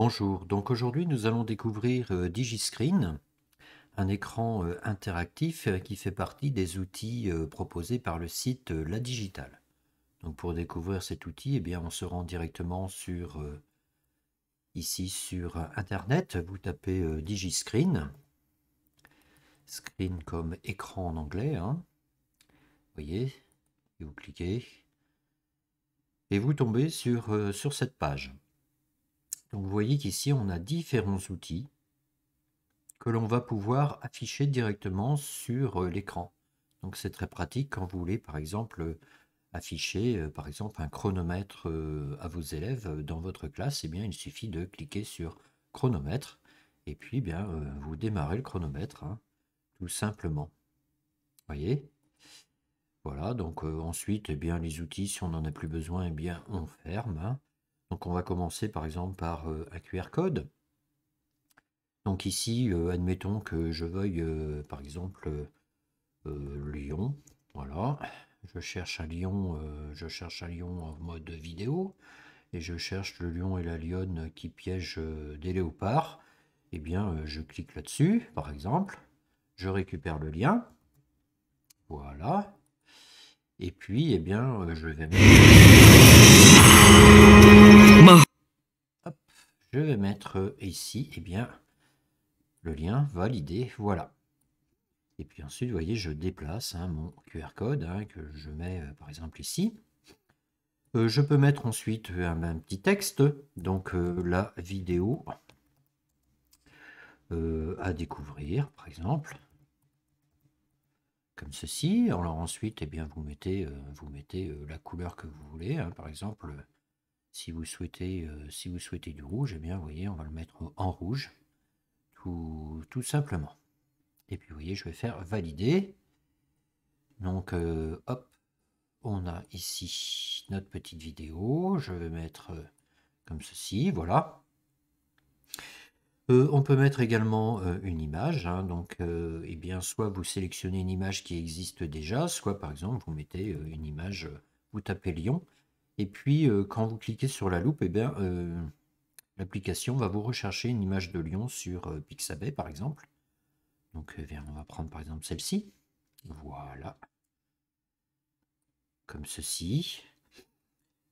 Bonjour, donc aujourd'hui nous allons découvrir euh, DigiScreen, un écran euh, interactif euh, qui fait partie des outils proposés par le site La Digitale. Donc pour découvrir cet outil, eh bien, on se rend directement sur ici sur internet, vous tapez DigiScreen, screen comme écran en anglais, hein. vous voyez, et vous cliquez, et vous tombez sur, sur cette page. Donc vous voyez qu'ici, on a différents outils que l'on va pouvoir afficher directement sur euh, l'écran. Donc c'est très pratique quand vous voulez, par exemple, euh, afficher euh, par exemple un chronomètre à vos élèves dans votre classe, eh bien, il suffit de cliquer sur chronomètre et puis eh bien, vous démarrez le chronomètre, hein, tout simplement. voyez Voilà, donc ensuite, eh bien, les outils, si on n'en a plus besoin, et eh bien, on ferme. Hein. Donc on va commencer par exemple par euh, un QR code. Donc ici, euh, admettons que je veuille euh, par exemple Lyon. Voilà, je cherche un lion, je cherche un lion en mode vidéo et je cherche le lion et la lionne qui piègent des léopards. Eh bien, je clique là-dessus, par exemple, je récupère le lien. Voilà, et puis, eh bien, je vais mettre je vais mettre euh, ici, eh bien, le lien validé, voilà. Et puis ensuite, vous voyez, je déplace hein, mon QR code hein, que je mets euh, par exemple ici. Euh, je peux mettre ensuite un, petit texte, donc la vidéo à découvrir, par exemple, comme ceci. Alors ensuite, eh bien, vous mettez, vous mettez la couleur que vous voulez, hein, par exemple, euh, si vous souhaitez, du rouge, eh bien, voyez, on va le mettre en rouge, tout, simplement. Et puis, vous voyez, je vais faire valider. Donc, euh, hop, on a ici notre petite vidéo. Je vais mettre euh, comme ceci, voilà. on peut mettre également une image. Hein. donc, eh bien, soit vous sélectionnez une image qui existe déjà, soit par exemple, vous mettez une image, vous tapez lion et puis, euh, quand vous cliquez sur la loupe, eh euh, l'application va vous rechercher une image de lion sur euh, Pixabay, par exemple. Donc, eh on va prendre par exemple celle-ci. Voilà. Comme ceci.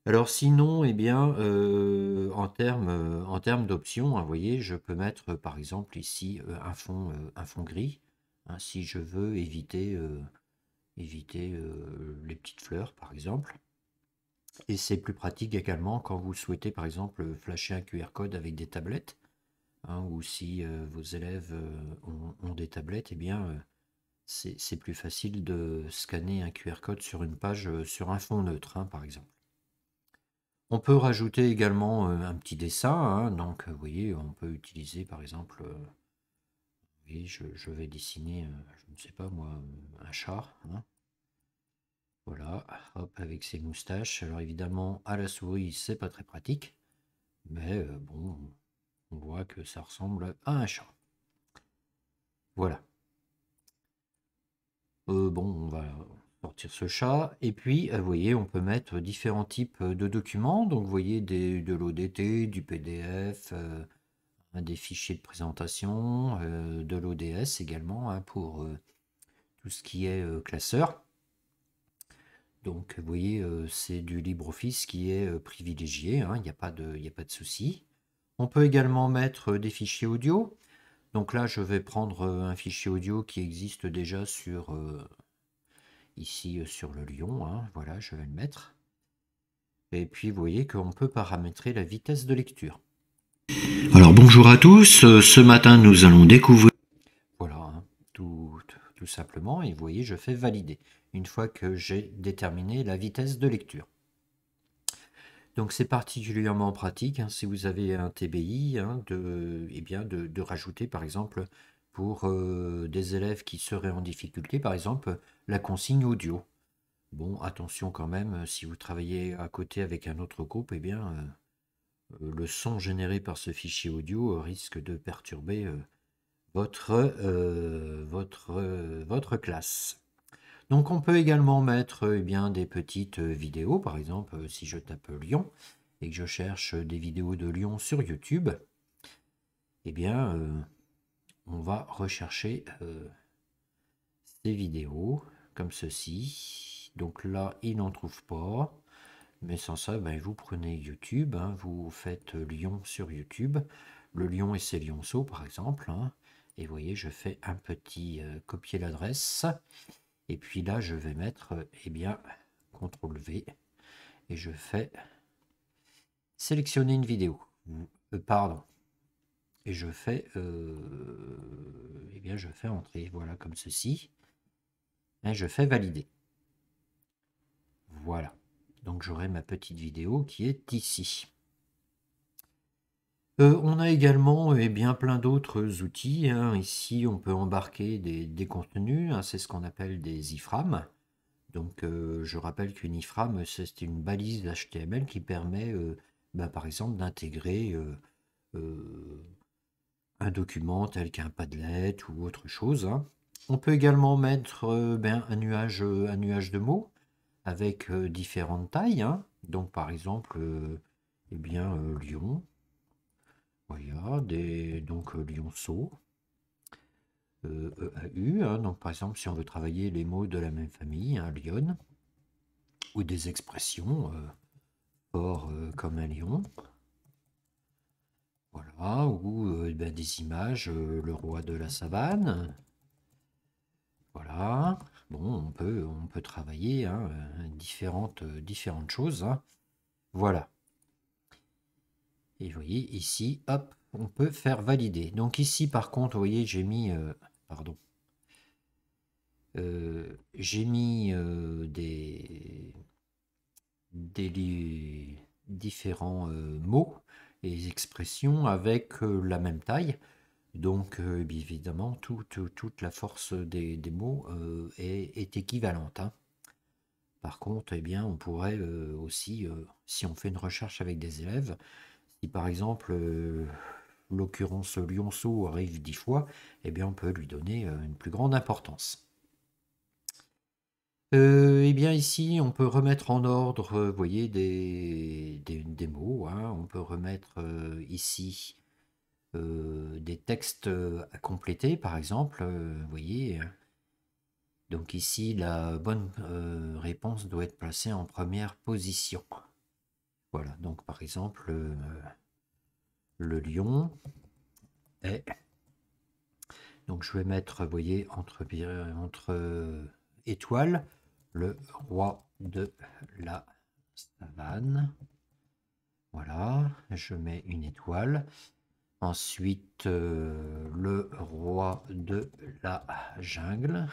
Alors sinon, eh bien, en termes d'options, vous hein, voyez, je peux mettre par exemple ici un, fond, un fond gris, hein, si je veux éviter les petites fleurs, par exemple. Et c'est plus pratique également quand vous souhaitez par exemple flasher un QR code avec des tablettes, hein, ou si euh, vos élèves euh, ont, des tablettes, eh bien euh, c'est plus facile de scanner un QR code sur une page, sur un fond neutre hein, par exemple. On peut rajouter également un petit dessin, hein, donc vous voyez, on peut utiliser par exemple, je, vais dessiner, je ne sais pas moi, un char. Voilà, hop, avec ses moustaches. Alors évidemment, à la souris, c'est pas très pratique. Mais euh, bon, on voit que ça ressemble à un chat. Voilà. Euh, bon, on va sortir ce chat. Et puis, euh, vous voyez, on peut mettre différents types de documents. Donc, vous voyez, des, de l'ODT, du PDF, des fichiers de présentation, de l'ODS également, hein, pour tout ce qui est classeur. Donc, vous voyez, euh, c'est du LibreOffice qui est euh, privilégié, hein, il n'y a pas de, a pas de souci. On peut également mettre euh, des fichiers audio. Donc là, je vais prendre un fichier audio qui existe déjà sur ici sur le lion. Hein. Voilà, je vais le mettre. Et puis, vous voyez qu'on peut paramétrer la vitesse de lecture. Alors, bonjour à tous. Ce matin, nous allons découvrir... Voilà, hein, tout, tout, simplement. Et vous voyez, je fais valider une fois que j'ai déterminé la vitesse de lecture. Donc c'est particulièrement pratique hein, si vous avez un TBI hein, de, eh bien de, rajouter par exemple pour euh, des élèves qui seraient en difficulté par exemple la consigne audio. Bon attention quand même euh, si vous travaillez à côté avec un autre groupe eh bien euh, le son généré par ce fichier audio risque de perturber votre classe. Donc on peut également mettre eh bien, des petites euh, vidéos, par exemple euh, si je tape Lyon et que je cherche des vidéos de Lyon sur YouTube, eh bien euh, on va rechercher ces vidéos comme ceci. Donc là, il n'en trouve pas. Mais sans ça, ben, vous prenez YouTube, hein. vous faites Lyon sur YouTube, le lion et ses lionceaux par exemple. Hein. et vous voyez, je fais un petit copier l'adresse. Et puis là, je vais mettre, eh bien, CTRL V, et je fais sélectionner une vidéo. Euh, pardon. Et je fais, euh, eh bien, je fais entrer, voilà, comme ceci. Et je fais valider. Voilà. Donc j'aurai ma petite vidéo qui est ici. Euh, on a également eh bien, plein d'autres outils. Hein. Ici, on peut embarquer des, contenus. Hein. C'est ce qu'on appelle des iframes. Donc, euh, je rappelle qu'une iframe, c'est une balise HTML qui permet, euh, bah, par exemple, d'intégrer un document tel qu'un Padlet ou autre chose. Hein. On peut également mettre ben, un, nuage, de mots avec différentes tailles. Donc, par exemple, eh Lyon voilà, des, donc lionceau, euh, EAU, euh, euh, hein. donc par exemple si on veut travailler les mots de la même famille, un lion, ou des expressions, euh, or comme un lion, voilà, ou ben, des images, le roi de la savane, voilà, bon on peut, on peut travailler hein, différentes choses, hein. voilà. Et vous voyez, ici, hop, on peut faire valider. Donc ici, par contre, vous voyez, j'ai mis... Euh, pardon. Euh, j'ai mis euh, des, différents mots et expressions avec la même taille. Donc, évidemment, toute la force des, mots est, équivalente. Hein. Par contre, eh bien, on pourrait aussi, si on fait une recherche avec des élèves, si par exemple euh, l'occurrence lionceau arrive dix fois, eh bien on peut lui donner euh, une plus grande importance. Euh, eh bien ici, on peut remettre en ordre, voyez, des, mots. Hein. On peut remettre ici des textes à compléter, par exemple. voyez, hein. donc ici, la bonne réponse doit être placée en première position. Voilà, donc par exemple, euh, le lion est... Donc je vais mettre, vous voyez, entre, entre euh, étoiles, le roi de la savane. Voilà, je mets une étoile. Ensuite, euh, le roi de la jungle.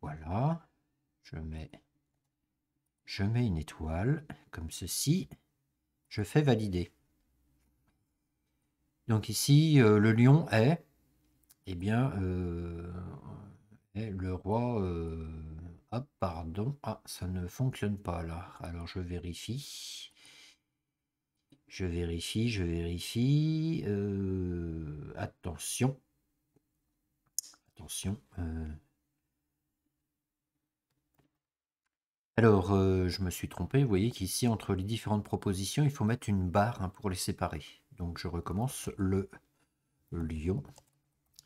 Voilà, je mets je mets une étoile, comme ceci. Je fais valider. Donc ici, euh, le lion est, eh bien, euh, le roi... ah, pardon. Ah, ça ne fonctionne pas là. Alors, je vérifie. Je vérifie, je vérifie. attention. Attention. Alors, euh, je me suis trompé. Vous voyez qu'ici, entre les différentes propositions, il faut mettre une barre, hein, pour les séparer. Donc je recommence le lion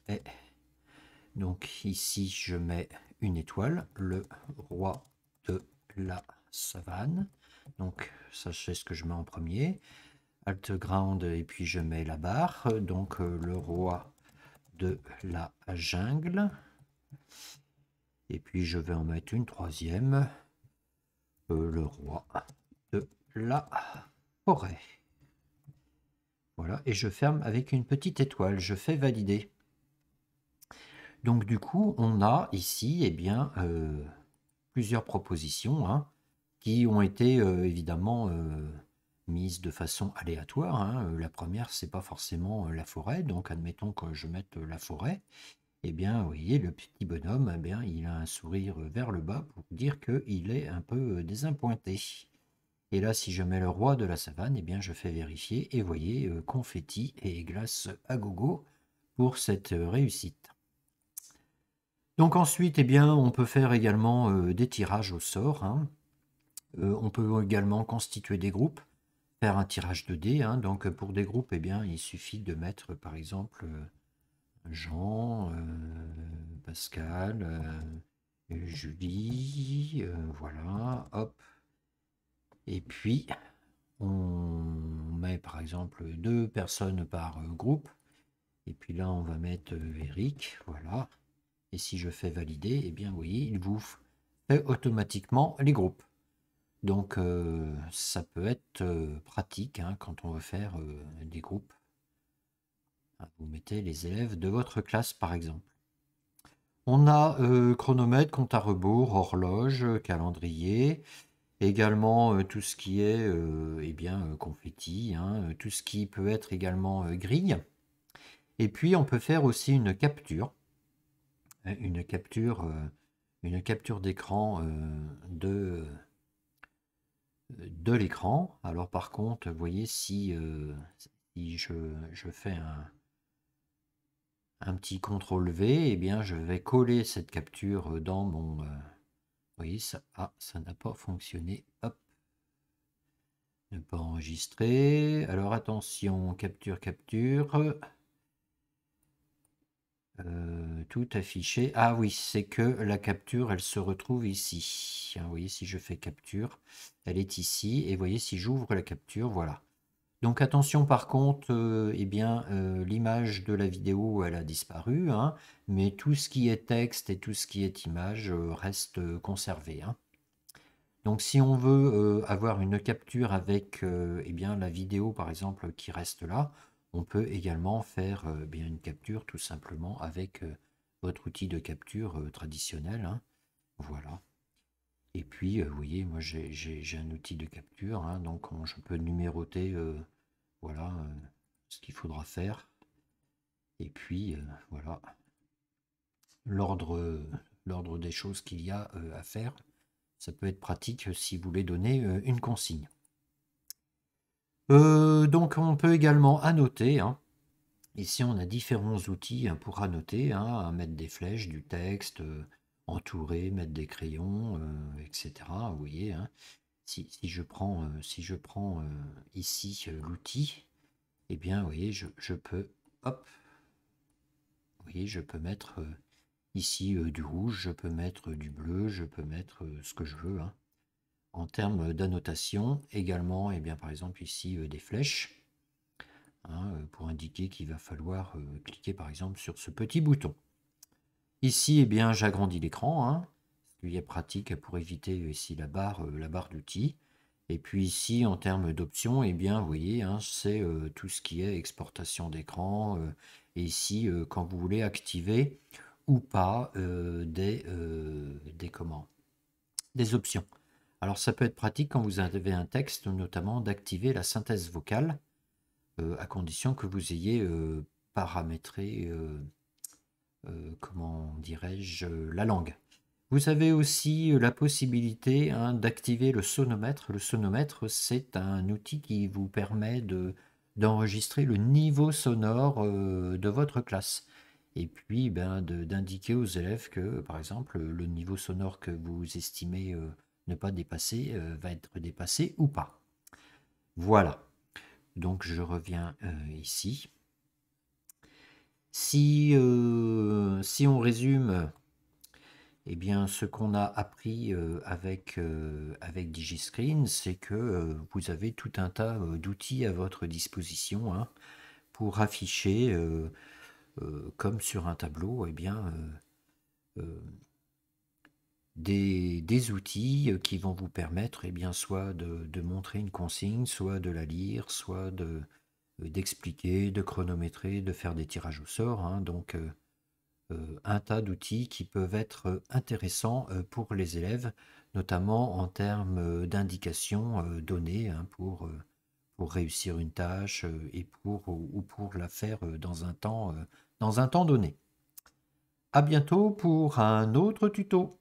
et donc ici, je mets une étoile, le roi de la savane. Donc sachez ce que je mets en premier. Alt ground et puis je mets la barre, donc euh, le roi de la jungle et puis je vais en mettre une troisième. Euh, le roi de la forêt. Voilà, et je ferme avec une petite étoile, je fais valider. Donc du coup, on a ici et eh bien, euh, plusieurs propositions hein, qui ont été euh, évidemment mises de façon aléatoire. Hein. La première, c'est pas forcément la forêt, donc admettons que je mette la forêt eh bien, vous voyez, le petit bonhomme, eh bien, il a un sourire euh, vers le bas pour dire qu'il est un peu euh, désappointé. Et là, si je mets le roi de la savane, eh bien, je fais vérifier et voyez, euh, confetti et glace à gogo pour cette réussite. Donc ensuite, eh bien, on peut faire également des tirages au sort. Hein. on peut également constituer des groupes, faire un tirage de dés. Hein. Donc pour des groupes, eh bien, il suffit de mettre, par exemple, Jean, euh, Pascal, euh, Julie, euh, voilà, hop. Et puis, on met par exemple deux personnes par groupe. Et puis là, on va mettre Eric, voilà. Et si je fais valider, et eh bien oui, il vous fait automatiquement les groupes. Donc ça peut être pratique hein, quand on veut faire des groupes ah, vous mettez les élèves de votre classe, par exemple. On a euh, chronomètre, compte à rebours, horloge, calendrier, également euh, tout ce qui est euh, eh bien, confetti, hein, tout ce qui peut être également grille. Et puis on peut faire aussi une capture, une capture, une capture d'écran de, de l'écran. Alors par contre, vous voyez si, je fais un, un petit CTRL V, et eh bien je vais coller cette capture euh, dans mon... Vous euh, voyez, ça ah, ça n'a pas fonctionné. Hop. Ne pas enregistrer. Alors attention, capture, capture. Euh, tout affiché. Ah oui, c'est que la capture, elle se retrouve ici. Hein, vous voyez, si je fais capture, elle est ici. Et vous voyez, si j'ouvre la capture, voilà. Donc attention par contre, euh, eh bien, euh, l'image de la vidéo, elle a disparu, hein, mais tout ce qui est texte et tout ce qui est image euh, reste conservé. Hein. Donc si on veut avoir une capture avec eh bien, la vidéo par exemple qui reste là, on peut également faire bien, une capture tout simplement avec votre outil de capture traditionnel. Hein. Voilà et puis, euh, vous voyez, moi j'ai un outil de capture, hein, donc je peux numéroter euh, voilà, euh, ce qu'il faudra faire. Et puis, voilà, l'ordre des choses qu'il y a à faire. Ça peut être pratique si vous voulez donner une consigne. donc on peut également annoter. Hein. Ici on a différents outils hein, pour annoter, mettre des flèches, du texte, entourer, mettre des crayons, euh, etc. Vous voyez, hein. si, je prends, euh, si je euh, ici l'outil, eh bien, je, peux, hop, vous je peux mettre ici du rouge, je peux mettre du bleu, je peux mettre ce que je veux. Hein. En termes d'annotation, également, eh bien, par exemple, ici, des flèches. Hein, pour indiquer qu'il va falloir cliquer par exemple sur ce petit bouton. Ici, eh bien, j'agrandis l'écran, hein, est pratique pour éviter euh, ici la barre, euh, la barre d'outils. Et puis ici, en termes d'options, eh bien, vous voyez, hein, c'est euh, tout ce qui est exportation d'écran. et ici, quand vous voulez activer ou pas des, des, des options. Alors, ça peut être pratique quand vous avez un texte, notamment d'activer la synthèse vocale, à condition que vous ayez paramétré euh, comment dirais-je, la langue. Vous avez aussi euh, la possibilité hein, d'activer le sonomètre. Le sonomètre, c'est un outil qui vous permet d'enregistrer le niveau sonore euh, de votre classe. Et puis ben, d'indiquer aux élèves que, par exemple, le niveau sonore que vous estimez ne pas dépasser va être dépassé ou pas. Voilà. Donc je reviens ici. Euh, si, on résume eh bien, ce qu'on a appris euh, euh, avec, DigiScreen, c'est que vous avez tout un tas d'outils à votre disposition hein, pour afficher, comme sur un tableau, eh bien, des, outils qui vont vous permettre eh bien, soit de, montrer une consigne, soit de la lire, soit de, euh, d'expliquer, de chronométrer, de faire des tirages au sort. Hein. donc euh, euh, un tas d'outils qui peuvent être intéressants pour les élèves, notamment en termes d'indications données hein, pour, pour réussir une tâche et pour, ou pour la faire dans un temps, dans un temps donné. À bientôt pour un autre tuto.